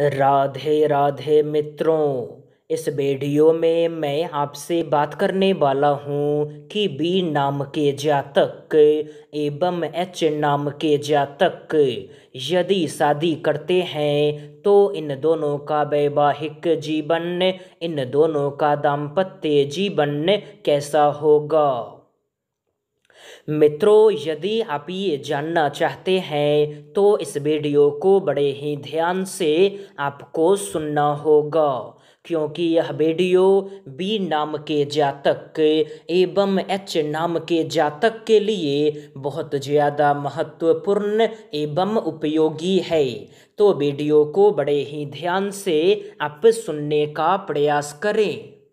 राधे राधे मित्रों इस वीडियो में मैं आपसे बात करने वाला हूँ कि बी नाम के जातक एवं एच नाम के जातक यदि शादी करते हैं तो इन दोनों का वैवाहिक जीवन इन दोनों का दाम्पत्य जीवन कैसा होगा मित्रों यदि आप ये जानना चाहते हैं तो इस वीडियो को बड़े ही ध्यान से आपको सुनना होगा क्योंकि यह वीडियो बी नाम के जातक एवं एच नाम के जातक के लिए बहुत ज़्यादा महत्वपूर्ण एवं उपयोगी है तो वीडियो को बड़े ही ध्यान से आप सुनने का प्रयास करें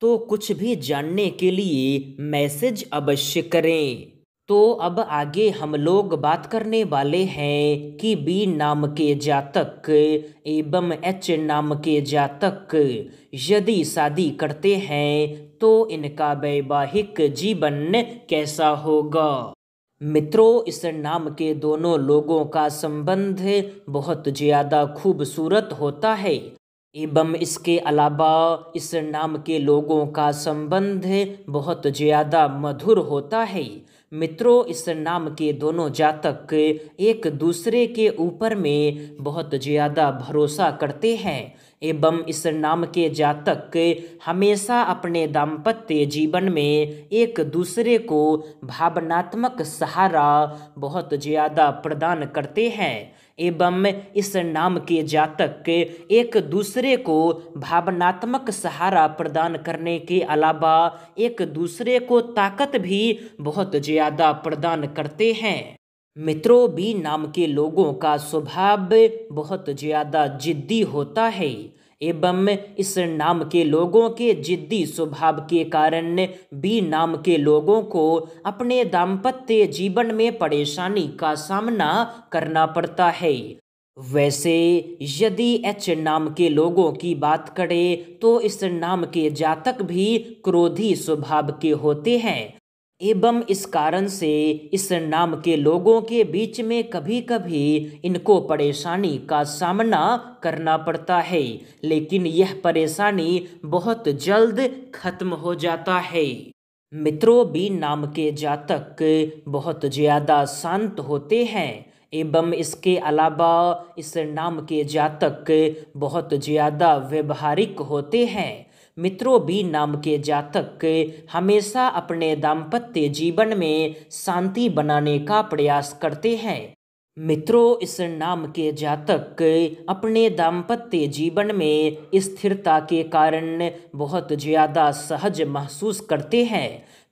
तो कुछ भी जानने के लिए मैसेज अवश्य करें तो अब आगे हम लोग बात करने वाले हैं कि बी नाम के जातक एवं एच नाम के जातक यदि शादी करते हैं तो इनका वैवाहिक जीवन कैसा होगा मित्रों इस नाम के दोनों लोगों का संबंध बहुत ज़्यादा खूबसूरत होता है एवं इसके अलावा इस नाम के लोगों का संबंध बहुत ज़्यादा मधुर होता है मित्रों इस नाम के दोनों जातक एक दूसरे के ऊपर में बहुत ज़्यादा भरोसा करते हैं एवं इस नाम के जातक हमेशा अपने दाम्पत्य जीवन में एक दूसरे को भावनात्मक सहारा बहुत ज़्यादा प्रदान करते हैं एवं इस नाम के जातक एक दूसरे को भावनात्मक सहारा प्रदान करने के अलावा एक दूसरे को ताकत भी बहुत ज़्यादा प्रदान करते हैं मित्रों बी नाम के लोगों का स्वभाव बहुत ज़्यादा जिद्दी होता है एवं इस नाम के लोगों के जिद्दी स्वभाव के कारण बी नाम के लोगों को अपने दाम्पत्य जीवन में परेशानी का सामना करना पड़ता है वैसे यदि एच नाम के लोगों की बात करें तो इस नाम के जातक भी क्रोधी स्वभाव के होते हैं एवं इस कारण से इस नाम के लोगों के बीच में कभी कभी इनको परेशानी का सामना करना पड़ता है लेकिन यह परेशानी बहुत जल्द खत्म हो जाता है मित्रों भी नाम के जातक बहुत ज़्यादा शांत होते हैं एवं इसके अलावा इस नाम के जातक बहुत ज़्यादा व्यवहारिक होते हैं मित्रों भी नाम के जातक हमेशा अपने दाम्पत्य जीवन में शांति बनाने का प्रयास करते हैं मित्रों इस नाम के जातक अपने दाम्पत्य जीवन में स्थिरता के कारण बहुत ज़्यादा सहज महसूस करते हैं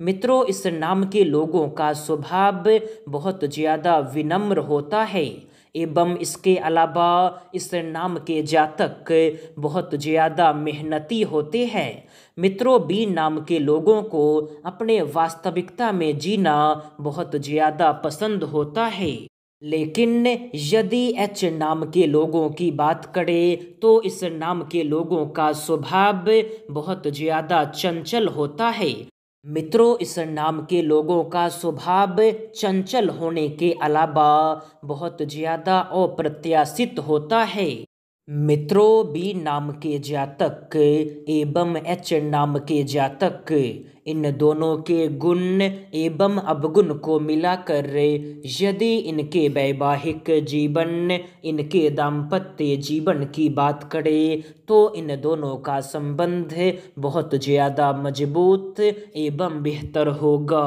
मित्रों इस नाम के लोगों का स्वभाव बहुत ज़्यादा विनम्र होता है एवं इसके अलावा इस नाम के जातक बहुत ज़्यादा मेहनती होते हैं मित्रों बी नाम के लोगों को अपने वास्तविकता में जीना बहुत ज़्यादा पसंद होता है लेकिन यदि एच नाम के लोगों की बात करें तो इस नाम के लोगों का स्वभाव बहुत ज़्यादा चंचल होता है मित्रों इस नाम के लोगों का स्वभाव चंचल होने के अलावा बहुत ज़्यादा अप्रत्याशित होता है मित्रो बी नाम के जातक एवं एच नाम के जातक इन दोनों के गुण एवं अवगुण को मिलाकर यदि इनके वैवाहिक जीवन इनके दाम्पत्य जीवन की बात करें तो इन दोनों का संबंध बहुत ज़्यादा मजबूत एवं बेहतर होगा